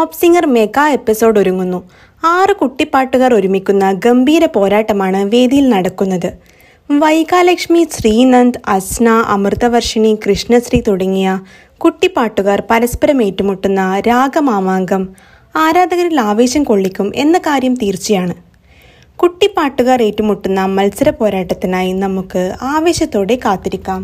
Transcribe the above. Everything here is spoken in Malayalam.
പോപ്പ് സിംഗർ മെഗാ എപ്പിസോഡ് ഒരുങ്ങുന്നു ആറ് കുട്ടിപ്പാട്ടുകാർ ഒരുമിക്കുന്ന ഗംഭീര പോരാട്ടമാണ് വേദിയിൽ നടക്കുന്നത് വൈകാലക്ഷ്മി ശ്രീനന്ദ് അസ്ന അമൃതവർഷിണി കൃഷ്ണശ്രീ തുടങ്ങിയ കുട്ടിപ്പാട്ടുകാർ പരസ്പരം ഏറ്റുമുട്ടുന്ന രാഗമാമാങ്കം ആരാധകരിൽ ആവേശം കൊള്ളിക്കും എന്ന കാര്യം തീർച്ചയാണ് കുട്ടിപ്പാട്ടുകാർ ഏറ്റുമുട്ടുന്ന മത്സര പോരാട്ടത്തിനായി നമുക്ക് ആവേശത്തോടെ കാത്തിരിക്കാം